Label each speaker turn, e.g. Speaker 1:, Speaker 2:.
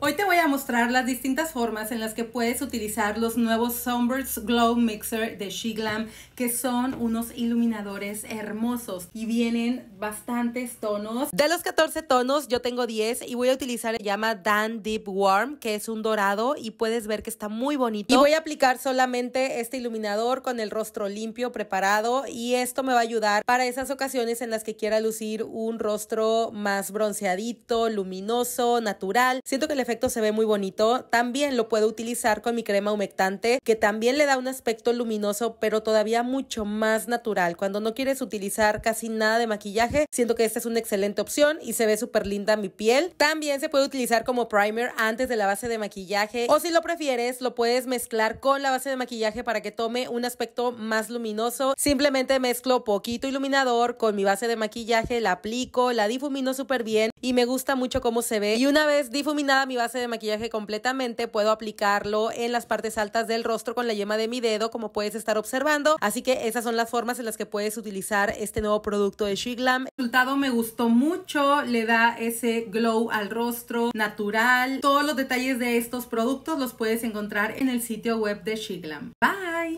Speaker 1: Hoy te voy a mostrar las distintas formas en las que puedes utilizar los nuevos Sunburst Glow Mixer de She Glam, que son unos iluminadores hermosos y vienen bastantes tonos. De los 14 tonos, yo tengo 10 y voy a utilizar el llama Dan Deep Warm, que es un dorado y puedes ver que está muy bonito. Y voy a aplicar solamente este iluminador con el rostro limpio, preparado y esto me va a ayudar para esas ocasiones en las que quiera lucir un rostro más bronceadito, luminoso, natural. Siento que le efecto se ve muy bonito. También lo puedo utilizar con mi crema humectante, que también le da un aspecto luminoso, pero todavía mucho más natural. Cuando no quieres utilizar casi nada de maquillaje, siento que esta es una excelente opción y se ve súper linda mi piel. También se puede utilizar como primer antes de la base de maquillaje, o si lo prefieres, lo puedes mezclar con la base de maquillaje para que tome un aspecto más luminoso. Simplemente mezclo poquito iluminador con mi base de maquillaje, la aplico, la difumino súper bien y me gusta mucho cómo se ve. Y una vez difuminada mi base de maquillaje completamente, puedo aplicarlo en las partes altas del rostro con la yema de mi dedo, como puedes estar observando. Así que esas son las formas en las que puedes utilizar este nuevo producto de She El resultado me gustó mucho, le da ese glow al rostro natural. Todos los detalles de estos productos los puedes encontrar en el sitio web de She Bye!